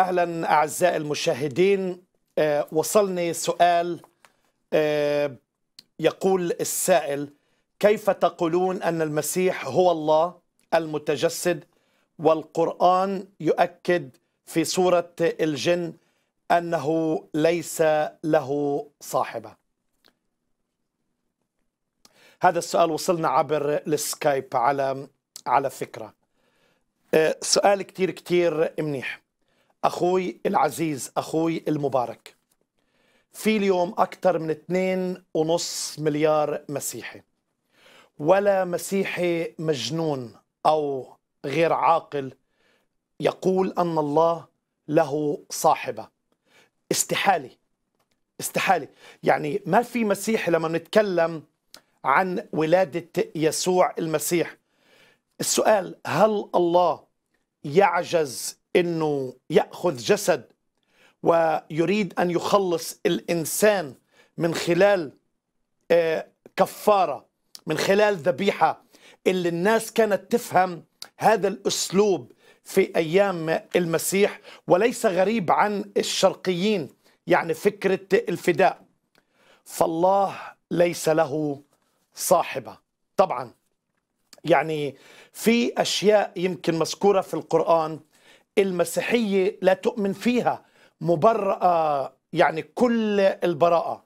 اهلا اعزائي المشاهدين آه، وصلني سؤال آه، يقول السائل كيف تقولون ان المسيح هو الله المتجسد والقران يؤكد في سوره الجن انه ليس له صاحبه هذا السؤال وصلنا عبر السكايب على على فكره آه، سؤال كتير كتير منيح أخوي العزيز أخوي المبارك في اليوم أكثر من 2.5 مليار مسيحي ولا مسيحي مجنون أو غير عاقل يقول أن الله له صاحبة استحالة استحالة يعني ما في مسيحي لما نتكلم عن ولادة يسوع المسيح السؤال هل الله يعجز انه ياخذ جسد ويريد ان يخلص الانسان من خلال آه، كفاره من خلال ذبيحه اللي الناس كانت تفهم هذا الاسلوب في ايام المسيح وليس غريب عن الشرقيين يعني فكره الفداء فالله ليس له صاحبه طبعا يعني في اشياء يمكن مذكوره في القران المسيحيه لا تؤمن فيها مبرأه يعني كل البراءه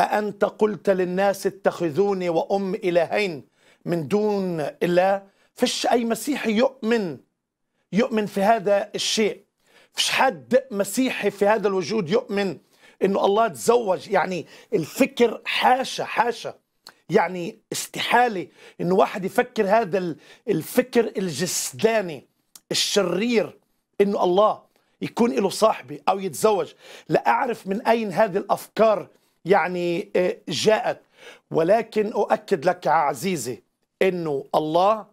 أأنت قلت للناس اتخذوني وأم إلهين من دون الله فش أي مسيحي يؤمن يؤمن في هذا الشيء فش حد مسيحي في هذا الوجود يؤمن انه الله تزوج يعني الفكر حاشا حاشا يعني استحاله انه واحد يفكر هذا الفكر الجسداني الشرير انه الله يكون له صاحبي او يتزوج لاعرف من اين هذه الافكار يعني آه، جاءت ولكن اؤكد لك عزيزي انه الله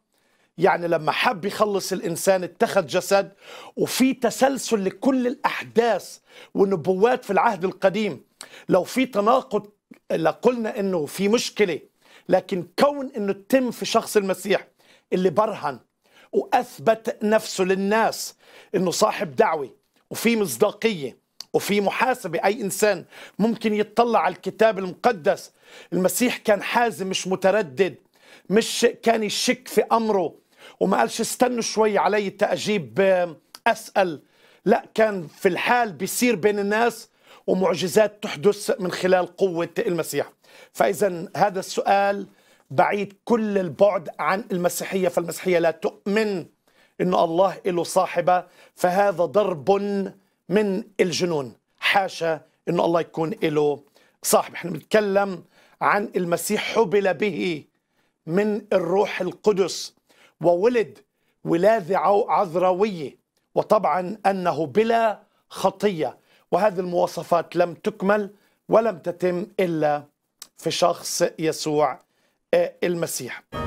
يعني لما حب يخلص الانسان اتخذ جسد وفي تسلسل لكل الاحداث والنبوات في العهد القديم لو في تناقض لقلنا انه في مشكله لكن كون انه تم في شخص المسيح اللي برهن واثبت نفسه للناس انه صاحب دعوه وفي مصداقيه وفي محاسبه اي انسان ممكن يتطلع على الكتاب المقدس المسيح كان حازم مش متردد مش كان يشك في امره وما قالش استنوا شوي علي تأجيب آه، اسال لا كان في الحال بيصير بين الناس ومعجزات تحدث من خلال قوه المسيح فاذا هذا السؤال بعيد كل البعد عن المسيحية فالمسيحية لا تؤمن إن الله له صاحبة فهذا ضرب من الجنون حاشا إن الله يكون له صاحب احنا بنتكلم عن المسيح حبل به من الروح القدس وولد ولادة عذراوية وطبعا أنه بلا خطية وهذه المواصفات لم تكمل ولم تتم إلا في شخص يسوع آه، المسيح